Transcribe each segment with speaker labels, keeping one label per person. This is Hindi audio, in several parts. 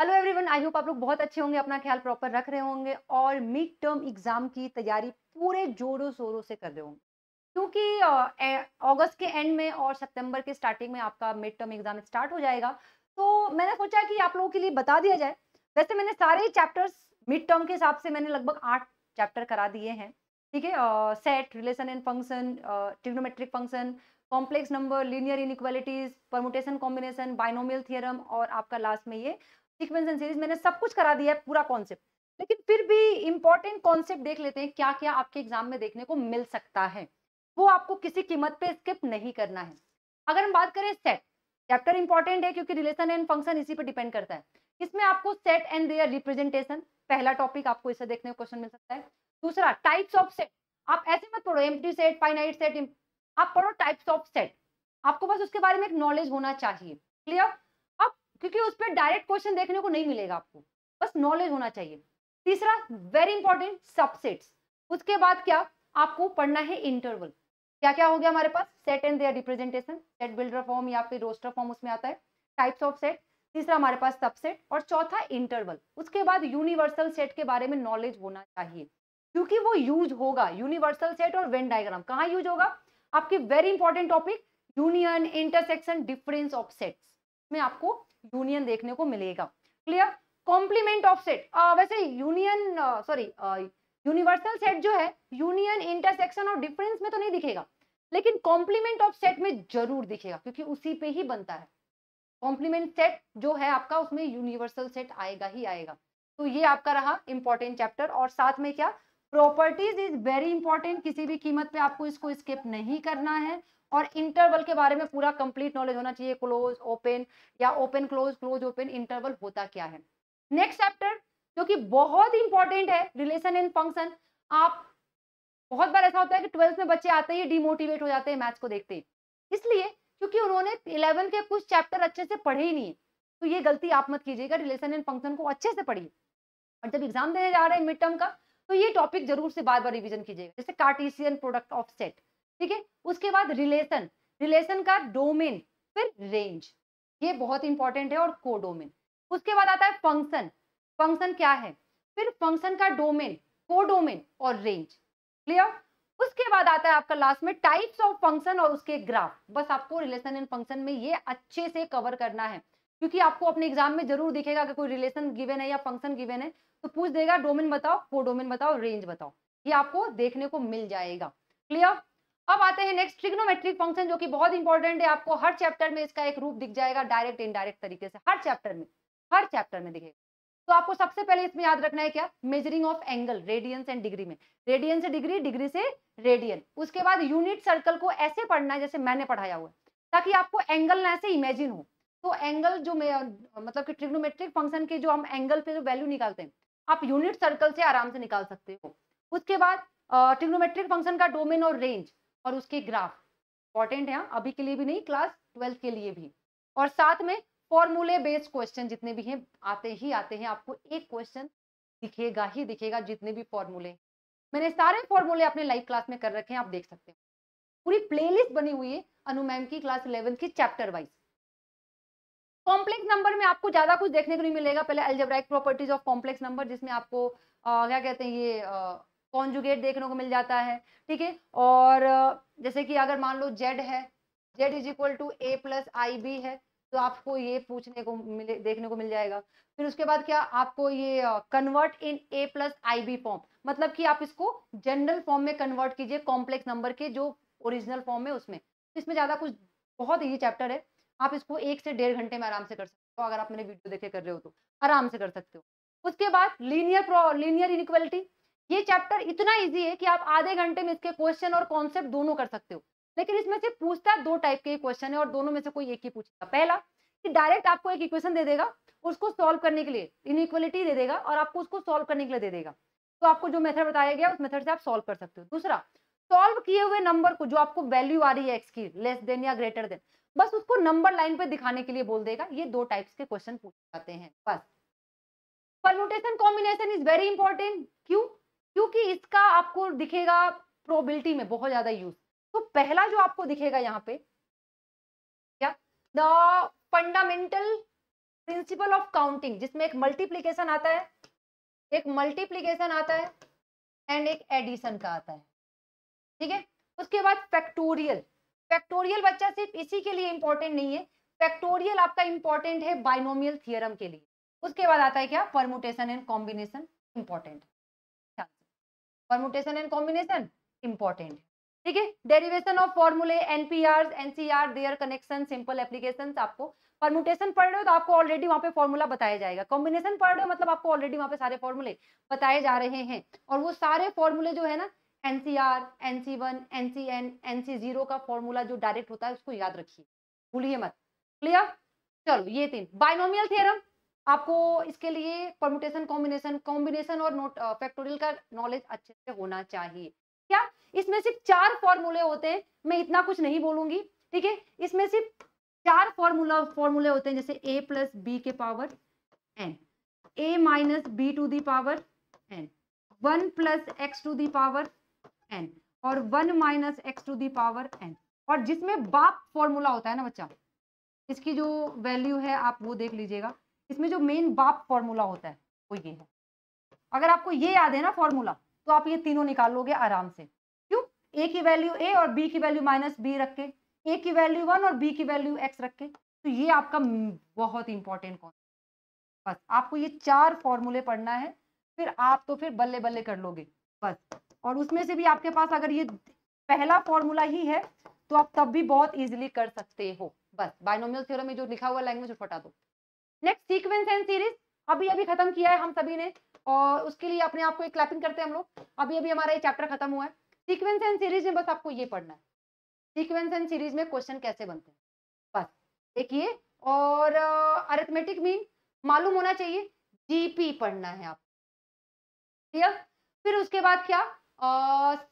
Speaker 1: हेलो एवरीवन आई होप आप लोग बहुत अच्छे होंगे अपना ख्याल प्रॉपर रख रहे होंगे और मिड टर्म एग्जाम की तैयारी पूरे जोरों शोरों से कर रहे होंगे क्योंकि अगस्त के एंड में और सितंबर के स्टार्टिंग में आपका मिड टर्म एग्जाम स्टार्ट हो जाएगा तो मैंने सोचा कि आप लोगों के लिए बता दिया जाए वैसे मैंने सारे चैप्टर्स मिड टर्म के हिसाब से मैंने लगभग आठ चैप्टर करा दिए हैं ठीक है set relation and function trigonometric function complex number linear inequalities permutation combination binomial theorem और आपका लास्ट में ये सीक्वेंस एंड सीरीज मैंने सब कुछ करा दिया है पूरा कॉन्सेप्ट लेकिन फिर भी इंपॉर्टेंट कॉन्सेप्ट देख लेते हैं क्या क्या आपके एग्जाम में देखने को मिल सकता है वो आपको किसी कीमत पे स्किप नहीं करना है अगर हम बात करें सेट चैप्टर इंपॉर्टेंट है क्योंकि रिलेशन एंड फंक्शन इसी पर डिपेंड करता है इसमें आपको सेट एंड देयर रिप्रेजेंटेशन पहला टॉपिक आपको इसे देखने को क्वेश्चन मिल सकता है दूसरा टाइप्स ऑफ सेट आप ऐसे मत पढ़ो एम्प्टी सेट फाइनाइट सेट आप पढ़ो टाइप्स ऑफ सेट आपको बस उसके बारे में एक नॉलेज होना चाहिए क्लियर क्योंकि उस पर डायरेक्ट क्वेश्चन देखने को नहीं मिलेगा आपको बस नॉलेज होना चाहिए तीसरा वेरी इंपॉर्टेंट सबसेट्स उसके बाद क्या आपको पढ़ना है इंटरवल क्या क्या हो गया हमारे पास set and their representation set builder form या फिर रोस्टर फॉर्म उसमें आता है टाइप्स ऑफ सेट तीसरा हमारे पास सबसेट और चौथा इंटरवल उसके बाद यूनिवर्सल सेट के बारे में नॉलेज होना चाहिए क्योंकि वो यूज होगा यूनिवर्सल सेट और वेन डायग्राम कहाँ यूज होगा आपके very important topic union intersection difference of sets में आपको यूनियन देखने को मिलेगा क्लियर कॉम्प्लीमेंट ऑफ सेट वैसे यूनियन सॉरी यूनिवर्सल सेट जो है यूनियन इंटरसेक्शन और डिफरेंस में तो नहीं दिखेगा लेकिन कॉम्प्लीमेंट ऑफ सेट में जरूर दिखेगा क्योंकि उसी पे ही बनता है कॉम्प्लीमेंट सेट जो है आपका उसमें यूनिवर्सल सेट आएगा ही आएगा तो ये आपका रहा इंपॉर्टेंट चैप्टर और साथ में क्या प्रॉपर्टीज इज वेरी इंपॉर्टेंट किसी भी कीमत पे आपको इसको स्किप नहीं करना है और इंटरवल के बारे में पूरा कंप्लीट नॉलेज होना चाहिए क्लोज ओपन या open close close open interval होता क्या है नेक्स्ट चैप्टर जो कि बहुत इंपॉर्टेंट है रिलेशन एंड फंक्शन आप बहुत बार ऐसा होता है कि ट्वेल्थ में बच्चे आते ही डिमोटिवेट हो जाते हैं मैथ्स को देखते ही इसलिए क्योंकि उन्होंने इलेवन के कुछ चैप्टर अच्छे से पढ़े ही नहीं है तो ये गलती आप मत कीजिएगा रिलेशन एंड फंक्शन को अच्छे से पढ़िए और जब एग्जाम देने जा रहे हैं मिड टर्म का तो ये टॉपिक जरूर से बार बार रिविजन कीजिएगा जैसे कार्टेशियन प्रोडक्ट ऑफ सेट ठीक है उसके बाद रिलेशन रिलेशन का डोमेन फिर रेंज ये बहुत इंपॉर्टेंट है और कोडोमेन उसके बाद आता है फंक्शन फंक्शन क्या है फिर फंक्शन का डोमेन कोडोमेन और रेंज क्लियर उसके बाद आता है आपका लास्ट में टाइप्स ऑफ फंक्शन और उसके ग्राफ बस आपको रिलेशन एंड फंक्शन में ये अच्छे से कवर करना है क्योंकि आपको अपने एग्जाम में जरूर दिखेगा कि कोई रिलेशन गिवन है या फंक्शन गिवन है तो पूछ देगा डोमेन बताओ कोडोमेन बताओ रेंज बताओ ये आपको देखने को मिल जाएगा क्लियर अब आते हैं नेक्स्ट ट्रिग्नोमेट्रिक फंक्शन जो कि बहुत इंपॉर्टेंट है आपको हर चैप्टर में इसका एक रूप दिख जाएगा डायरेक्ट इनडायरेक्ट तरीके से हर चैप्टर में हर चैप्टर में दिखेगा तो आपको सबसे पहले इसमें याद रखना है क्या measuring of angle radians and degree में रेडियन से डिग्री डिग्री से रेडियन उसके बाद यूनिट सर्कल को ऐसे पढ़ना है जैसे मैंने पढ़ाया हुआ ताकि आपको एंगल ना ऐसे इमेजिन हो तो एंगल जो मतलब कि ट्रिग्नोमेट्रिक फंक्शन के जो हम एंगल पे जो वैल्यू निकालते हैं आप यूनिट सर्कल से आराम से निकाल सकते हो उसके बाद ट्रिग्नोमेट्रिक फंक्शन का डोमेन और रेंज और उसके ग्राफ इंपॉर्टेंट है हाँ, अभी के लिए भी नहीं क्लास ट्वेल्थ के लिए भी और साथ में फॉर्मूले बेस्ड क्वेश्चन जितने भी हैं आते ही आते हैं आपको एक क्वेश्चन दिखेगा ही दिखेगा जितने भी फॉर्मूले मैंने सारे फॉर्मूले अपने लाइव क्लास में कर रखे हैं आप देख सकते हैं पूरी प्लेलिस्ट बनी हुई है अनु मैम की क्लास इलेवेंथ की चैप्टर वाइज कॉम्प्लेक्स नंबर में आपको ज्यादा कुछ देखने को नहीं मिलेगा पहले algebraic properties of complex number जिसमें आपको आ, क्या कहते हैं ये कॉन्जुगेट देखने को मिल जाता है ठीक है और जैसे कि अगर मान लो जेड है Z is equal to A plus I B है तो आपको ये पूछने को मिले देखने को मिल जाएगा फिर उसके बाद क्या आपको ये convert in A plus I B form मतलब कि आप इसको जनरल फॉर्म में कन्वर्ट कीजिए कॉम्प्लेक्स नंबर के जो ओरिजिनल फॉर्म है उसमें इसमें ज़्यादा कुछ बहुत ईजी चैप्टर है आप इसको एक से डेढ़ घंटे में आराम से कर सकते हो अगर आप मेरे वीडियो देखे कर रहे हो तो आराम से कर सकते हो उसके बाद लीनियर लीनियर इनक्वलिटी ये चैप्टर इतना इजी है कि आप आधे घंटे में इसके क्वेश्चन और कॉन्सेप्ट दोनों कर सकते हो लेकिन इसमें से पूछता दो टाइप के क्वेश्चन है और दोनों में से कोई एक ही पूछेगा पहला कि डायरेक्ट आपको एक इक्वेशन दे देगा उसको सॉल्व करने के लिए इनइक्वलिटी दे देगा और आपको उसको सॉल्व करने के लिए दे देगा तो आपको जो मेथड बताया गया उस मेथड से आप सॉल्व कर सकते हो दूसरा सॉल्व किए हुए नंबर को जो आपको वैल्यू आ रही है एक्स की लेस देन या ग्रेटर देन बस उसको नंबर लाइन पर दिखाने के लिए बोल देगा ये दो टाइप्स के क्वेश्चन पूछ जाते हैं बस permutation combination is very important क्यों क्योंकि इसका आपको दिखेगा प्रोबिलिटी में बहुत ज्यादा यूज तो पहला जो आपको दिखेगा यहाँ पे क्या the fundamental principle of counting जिसमें एक मल्टीप्लीकेशन आता है एक मल्टीप्लीकेशन आता है एंड एक एडिशन का आता है ठीक है उसके बाद फैक्टोरियल फैक्टोरियल बच्चा सिर्फ इसी के लिए इंपॉर्टेंट नहीं है फैक्टोरियल आपका इंपॉर्टेंट है बाइनोमियल थियरम के लिए उसके बाद आता है क्या permutation and combination important permutation and combination important ठीक है डेरिवेशन ऑफ फॉर्मूले NPR NCR their connection simple application आपको परमुटेशन पढ़ रहे हो तो आपको ऑलरेडी वहाँ पे फॉर्मूला बताया जाएगा कॉम्बिनेशन पढ़ रहे हो मतलब आपको ऑलरेडी वहाँ पे सारे फॉर्मूले बताए जा रहे हैं और वो सारे फॉर्मूले जो है ना एनसीआर एनसी वन एनसी का फॉर्मूला जो डायरेक्ट होता है उसको याद रखिए भूलिए मत क्लियर चलो ये तीन बाइनोमियल थियरम आपको इसके लिए परमुटेशन कॉम्बिनेशन कॉम्बिनेशन और नोट फैक्टोरियल uh, का नॉलेज अच्छे से होना चाहिए क्या इसमें सिर्फ चार फॉर्मूले होते हैं मैं इतना कुछ नहीं बोलूंगी ठीक है इसमें सिर्फ चार फॉर्मूला फॉर्मूले होते हैं जैसे ए प्लस बी के power N A minus B to the power N one plus X to the power N और one minus X to the power N और जिसमें बाप फॉर्मूला होता है ना बच्चा इसकी जो वैल्यू है आप वो देख लीजिएगा इसमें जो मेन बाप फॉर्मूला होता है वो ये है अगर आपको ये याद है ना फॉर्मूला तो आप ये तीनों निकाल लोगे आराम से क्यों ए की वैल्यू ए और बी की वैल्यू माइनस बी रख के ए की वैल्यू वन और बी की वैल्यू एक्स रख के तो ये आपका बहुत इंपॉर्टेंट कौन बस आपको ये चार फॉर्मूले पढ़ना है फिर आप तो फिर बल्ले बल्ले कर लोगे बस और उसमें से भी आपके पास अगर ये पहला फॉर्मूला ही है तो आप तब भी बहुत इजीली कर सकते हो बस बाइनोमियल थ्योरम में जो लिखा हुआ लैंग्वेज फटा दो नेक्स्ट सीक्वेंस एंड सीरीज अभी अभी खत्म किया है हम सभी ने और उसके लिए अपने आप को एक क्लैपिंग करते हैं हम लोग अभी अभी हमारा ये चैप्टर खत्म हुआ है सीक्वेंस एंड सीरीज में बस आपको ये पढ़ना है सीक्वेंस एंड सीरीज में क्वेश्चन कैसे बनते हैं बस देखिए और अरिथमेटिक मीन मालूम होना चाहिए जीपी पढ़ना है आप क्लियर फिर उसके बाद क्या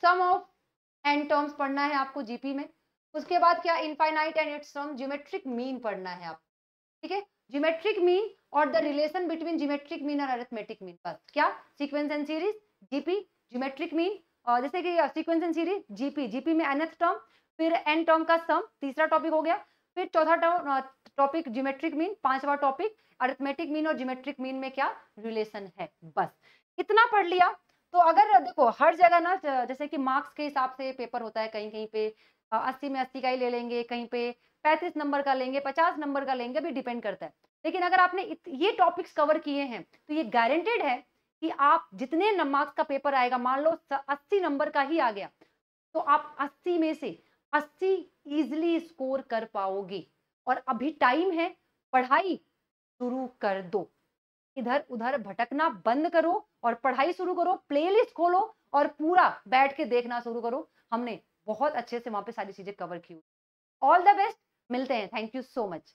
Speaker 1: सम ऑफ एंड टर्म्स पढ़ना है आपको जीपी में उसके बाद क्या infinite and its term geometric mean पढ़ना है आप ठीक है जीमेट्रिक मीन और the relation between geometric mean और अरेथमेटिक मीन बस क्या sequence and series GP geometric mean और जैसे कि sequence and series GP GP में एनथ टर्म फिर एन टर्म का सम तीसरा टॉपिक हो गया फिर चौथा टॉपिक जीमेट्रिक मीन पांचवा टॉपिक अरेथमेटिक मीन और जीमेट्रिक मीन में क्या रिलेशन है बस इतना पढ़ लिया तो अगर देखो हर जगह ना जैसे कि मार्क्स के हिसाब से पेपर होता है कहीं कहीं पे अस्सी में अस्सी का ही ले लेंगे कहीं पे पैंतीस नंबर का लेंगे पचास नंबर का लेंगे अभी डिपेंड करता है लेकिन अगर आपने ये टॉपिक्स कवर किए हैं तो ये गारंटेड है कि आप जितने मार्क्स का पेपर आएगा मान लो अस्सी नंबर का ही आ गया तो आप अस्सी में से अस्सी इजिली स्कोर कर पाओगे और अभी टाइम है पढ़ाई शुरू कर दो इधर उधर भटकना बंद करो और पढ़ाई शुरू करो प्लेलिस्ट खोलो और पूरा बैठ के देखना शुरू करो हमने बहुत अच्छे से वहाँ पे सारी चीज़ें कवर की हुई ऑल द बेस्ट मिलते हैं थैंक यू सो मच